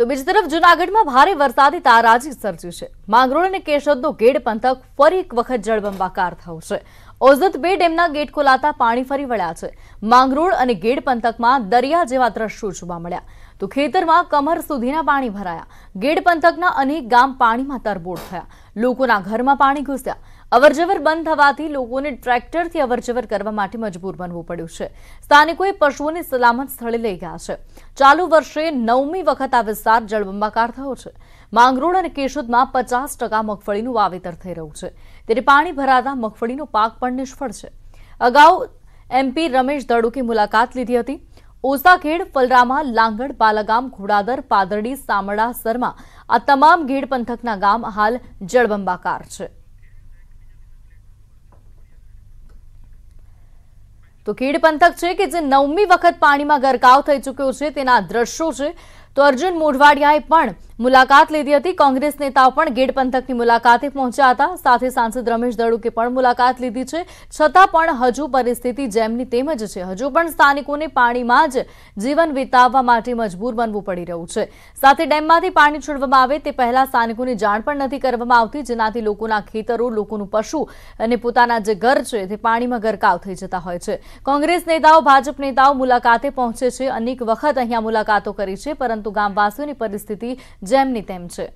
તો બીજી તરફ જૂનાગઢમાં ભારે વરસાદી તારાજી સર્જ્યું છે માંગરોળ અને કેશોદનો ગેડ પંથક ફરી એક વખત જળબંબાકાર થયો છે ઓઝત બે ડેમના ગેટ ખોલાતા પાણી ફરી વળ્યા છે માંગરોળ અને ગેડ પંથકમાં દરિયા જેવા દ્રશ્યો જોવા મળ્યા તો ખેતરમાં કમર સુધીના પાણી ભરાયા ગેડ પંથકના અનેક ગામ પાણીમાં તરબોળ થયા લોકોના ઘરમાં પાણી ઘૂસ્યા અવરજવર બંધ થવાથી લોકોને ટ્રેક્ટરથી અવરજવર કરવા માટે મજબૂર બનવું પડ્યું છે સ્થાનિકોએ પશુઓને સલામત સ્થળે લઈ ગયા છે ચાલુ વર્ષે નવમી વખત આ વિસ્તાર જળબંબાકાર થયો છે માંગરોળ અને કેશોદમાં પચાસ ટકા મગફળીનું વાવેતર થઈ રહ્યું છે ત્યારે પાણી ભરાતા મગફળીનો પાક પણ નિષ્ફળ છે અગાઉ એમપી રમેશ દડુકી મુલાકાત લીધી હતી ઓસાખેડ ફલરામા લાંગડ પાલગામ ઘોડાદર પાદરડી સામડા સરમા આ તમામ ઘેડ પંથકના ગામ હાલ જળબંબાકાર છે તો ખેડ પંથક છે કે જે નવમી વખત પાણીમાં ગરકાવ થઈ ચૂક્યો છે તેના દ્રશ્યો છે તો અર્જુન મોઢવાડિયાએ પણ મુલાકાત લીધી હતી કોંગ્રેસ નેતાઓ પણ ગેટ પંથકની મુલાકાતે પહોંચ્યા હતા સાથે સાંસદ રમેશ દળુકે પણ મુલાકાત લીધી છે છતાં પણ હજુ પરિસ્થિતિ જેમની તેમ જ છે હજુ પણ સ્થાનિકોને પાણીમાં જ જીવન વિતાવવા માટે મજબૂર બનવું પડી રહ્યું છે સાથે ડેમમાંથી પાણી છોડવામાં આવે તે પહેલા સ્થાનિકોની જાણ પણ નથી કરવામાં આવતી જેનાથી લોકોના ખેતરો લોકોનું પશુ અને પોતાના જે ઘર છે તે પાણીમાં ગરકાવ થઈ જતા હોય છે કોંગ્રેસ નેતાઓ ભાજપ નેતાઓ મુલાકાતે પહોંચે છે અનેક વખત અહીંયા મુલાકાતો કરી છે પરંતુ પરંતુ ગામવાસીઓની પરિસ્થિતિ જેમની તેમ છે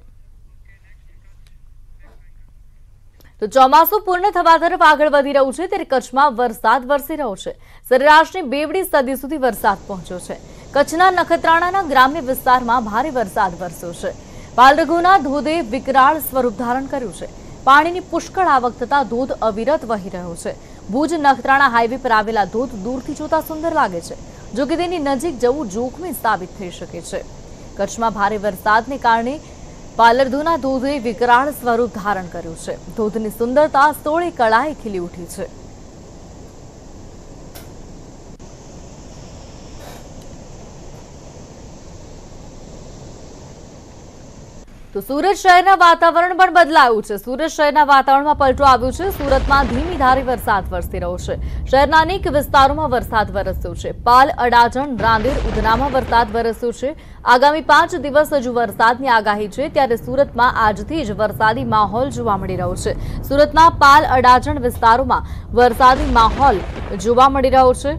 તો ચોમાસું પૂર્ણ થવા તરફ આગળ વધી રહ્યું છે ત્યારે કચ્છમાં વરસાદ વરસી રહ્યો છે સરેરાશની બેવડી સદી સુધી વરસાદ પહોંચ્યો છે કચ્છના નખત્રાણાના ગ્રામ્ય વિસ્તારમાં ભારે વરસાદ વરસ્યો છે બાલરઘુના ધોધે વિકરાળ સ્વરૂપ ધારણ કર્યું છે પાણીની પુષ્કળ આવક થતાં ધોધ અવિરત વહી રહ્યો છે ભુજ નખત્રાણા હાઈવે પર આવેલા ધોધ દૂરથી જોતા સુંદર લાગે છે જો કે તેની નજીક જવું જોખમી સાબિત થઈ શકે છે કચ્છમાં ભારે વરસાદને કારણે પાલરધુના ધોધે વિકરાળ સ્વરૂપ ધારણ કર્યું છે ધોધની સુંદરતા સોળે કળાએ ખીલી ઉઠી છે તો સુરત શહેરના વાતાવરણ પણ બદલાયું છે સુરત શહેરના વાતાવરણમાં પલટો આવ્યો છે સુરતમાં ધીમી ધારે વરસાદ વરસી રહ્યો છે શહેરના અનેક વિસ્તારોમાં વરસાદ વરસ્યો છે પાલ અડાજણ રાંદેર ઉધનામાં વરસાદ વરસ્યો છે આગામી પાંચ દિવસ હજુ વરસાદની આગાહી છે ત્યારે સુરતમાં આજથી જ વરસાદી માહોલ જોવા મળી રહ્યો છે સુરતના પાલ અડાજણ વિસ્તારોમાં વરસાદી માહોલ જોવા મળી રહ્યો છે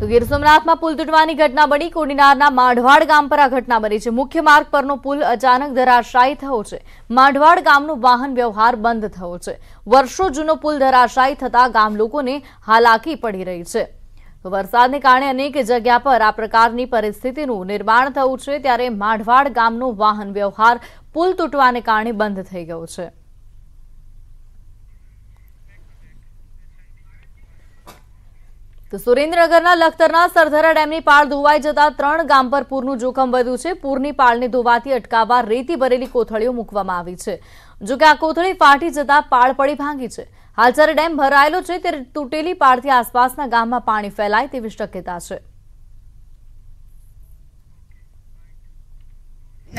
તો ગીર સોમનાથમાં પુલ તૂટવાની ઘટના બની કોડીનારના માંઢવાડ ગામ પર આ ઘટના બની છે મુખ્ય માર્ગ પરનો પુલ અચાનક ધરાશાયી થયો છે માંઢવાડ ગામનો વાહન વ્યવહાર બંધ થયો છે વર્ષો જૂનો પુલ ધરાશાયી થતા ગામ લોકોને હાલાકી પડી રહી છે વરસાદને કારણે અનેક જગ્યા પર આ પ્રકારની પરિસ્થિતિનું નિર્માણ થયું છે ત્યારે માંઢવાડ ગામનો વાહન વ્યવહાર પુલ તૂટવાને કારણે બંધ થઈ ગયો છે તો સુરેન્દ્રનગરના લખતરના સરધરા ડેમની પાળ ધોવાઈ જતા ત્રણ ગામ પર પૂરનું જોખમ વધ્યું છે પૂરની પાળને ધોવાથી અટકાવવા રેતી ભરેલી કોથળીઓ મૂકવામાં આવી છે જોકે આ કોથળી ફાટી જતા પાળ પડી ભાંગી છે હાલ જ્યારે ડેમ ભરાયેલો છે ત્યારે તૂટેલી પાળથી આસપાસના ગામમાં પાણી ફેલાય તેવી શક્યતા છે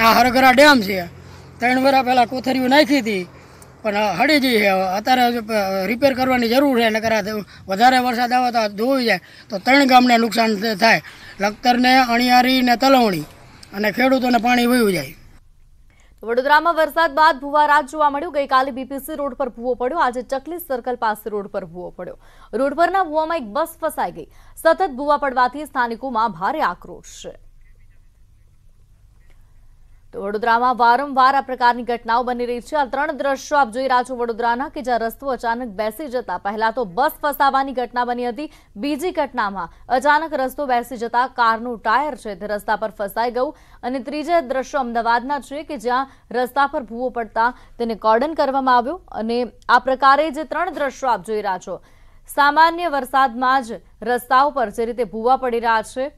આ હરઘરા ડેમ છે ત્રણ વર્ષ પહેલા કોથળીઓ નાખી હતી પણ હળી જઈ અત્યારે રિપેર કરવાની જરૂર છે નકર વધારે વરસાદ આવે તો ધોવાઈ જાય તો ત્રણ ગામને નુકસાન થાય લખતરને અણિયારી ને તલવણી અને ખેડૂતોને પાણી વયું જાય વડોદરામાં વરસાદ બાદ ભૂવારાજ જોવા મળ્યો ગઈકાલે બીપીસી રોડ પર ભૂવો પડ્યો આજે ચકલી સર્કલ પાસે રોડ પર ભૂવો પડ્યો રોડ પરના ભૂવામાં એક બસ ફસાઈ ગઈ સતત ભૂવા પડવાથી સ્થાનિકોમાં ભારે આક્રોશ છે તો વડોદરામાં વારંવાર આ પ્રકારની ઘટનાઓ બની રહી છે આ ત્રણ દ્રશ્યો આપ જોઈ રહ્યા છો વડોદરાના કે જ્યાં રસ્તો અચાનક બેસી જતા પહેલા તો બસ ફસાવાની ઘટના બની હતી બીજી ઘટનામાં અચાનક રસ્તો બેસી જતા કારનું ટાયર છે તે રસ્તા પર ફસાઈ ગયું અને ત્રીજા દ્રશ્યો અમદાવાદના છે કે જ્યાં રસ્તા પર ભૂવો પડતા તેને કોર્ડન કરવામાં આવ્યું અને આ પ્રકારે જે ત્રણ દ્રશ્યો આપ જોઈ રહ્યા છો સામાન્ય વરસાદમાં જ રસ્તાઓ પર જે રીતે ભૂવા પડી રહ્યા છે